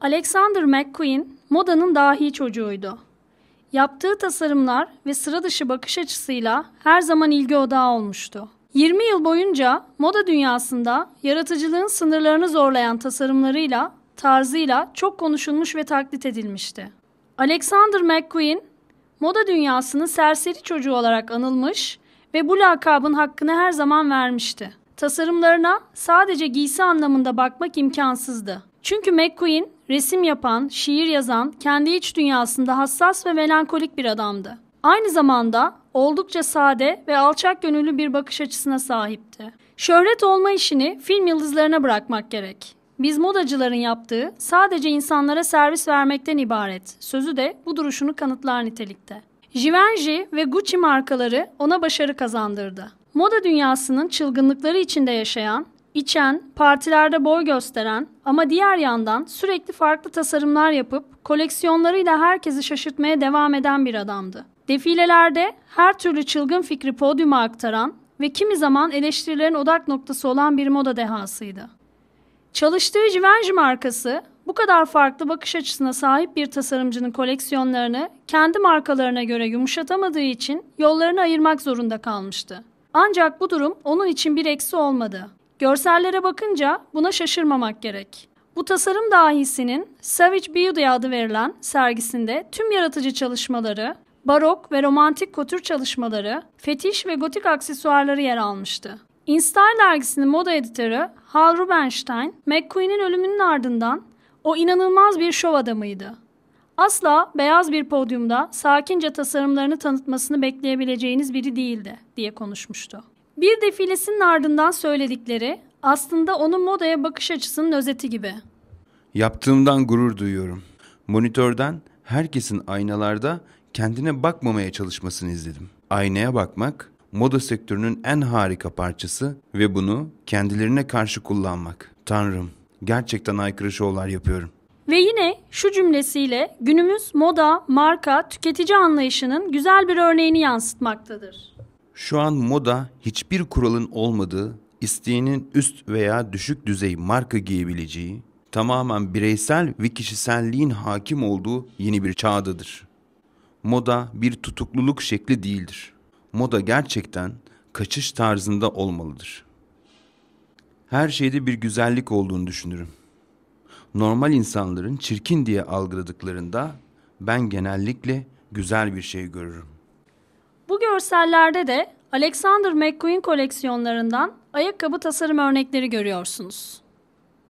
Alexander McQueen modanın dahi çocuğuydu. Yaptığı tasarımlar ve sıra dışı bakış açısıyla her zaman ilgi odağı olmuştu. 20 yıl boyunca moda dünyasında yaratıcılığın sınırlarını zorlayan tasarımlarıyla, tarzıyla çok konuşulmuş ve taklit edilmişti. Alexander McQueen, moda dünyasının serseri çocuğu olarak anılmış ve bu lakabın hakkını her zaman vermişti. Tasarımlarına sadece giysi anlamında bakmak imkansızdı. Çünkü McQueen resim yapan, şiir yazan, kendi iç dünyasında hassas ve melankolik bir adamdı. Aynı zamanda oldukça sade ve alçak gönüllü bir bakış açısına sahipti. Şöhret olma işini film yıldızlarına bırakmak gerek. Biz modacıların yaptığı sadece insanlara servis vermekten ibaret. Sözü de bu duruşunu kanıtlar nitelikte. Givenchy ve Gucci markaları ona başarı kazandırdı. Moda dünyasının çılgınlıkları içinde yaşayan İçen, partilerde boy gösteren ama diğer yandan sürekli farklı tasarımlar yapıp koleksiyonlarıyla herkesi şaşırtmaya devam eden bir adamdı. Defilelerde her türlü çılgın fikri podyuma aktaran ve kimi zaman eleştirilerin odak noktası olan bir moda dehasıydı. Çalıştığı Givenchy markası bu kadar farklı bakış açısına sahip bir tasarımcının koleksiyonlarını kendi markalarına göre yumuşatamadığı için yollarını ayırmak zorunda kalmıştı. Ancak bu durum onun için bir eksi olmadı. Görsellere bakınca buna şaşırmamak gerek. Bu tasarım dahisinin Savage Beauty adı verilen sergisinde tüm yaratıcı çalışmaları, barok ve romantik kotür çalışmaları, fetiş ve gotik aksesuarları yer almıştı. InStyle dergisinin moda editörü Hal Rubenstein, McQueen'in ölümünün ardından o inanılmaz bir şov adamıydı. Asla beyaz bir podyumda sakince tasarımlarını tanıtmasını bekleyebileceğiniz biri değildi diye konuşmuştu. Bir defilesinin ardından söyledikleri aslında onun modaya bakış açısının özeti gibi. Yaptığımdan gurur duyuyorum. Monitörden herkesin aynalarda kendine bakmamaya çalışmasını izledim. Aynaya bakmak moda sektörünün en harika parçası ve bunu kendilerine karşı kullanmak. Tanrım, gerçekten aykırı şovlar yapıyorum. Ve yine şu cümlesiyle günümüz moda, marka, tüketici anlayışının güzel bir örneğini yansıtmaktadır. Şu an moda hiçbir kuralın olmadığı, isteğinin üst veya düşük düzey marka giyebileceği, tamamen bireysel ve kişiselliğin hakim olduğu yeni bir çağdadır. Moda bir tutukluluk şekli değildir. Moda gerçekten kaçış tarzında olmalıdır. Her şeyde bir güzellik olduğunu düşünürüm. Normal insanların çirkin diye algıladıklarında ben genellikle güzel bir şey görürüm. Bu görsellerde de Alexander McQueen koleksiyonlarından ayakkabı tasarım örnekleri görüyorsunuz.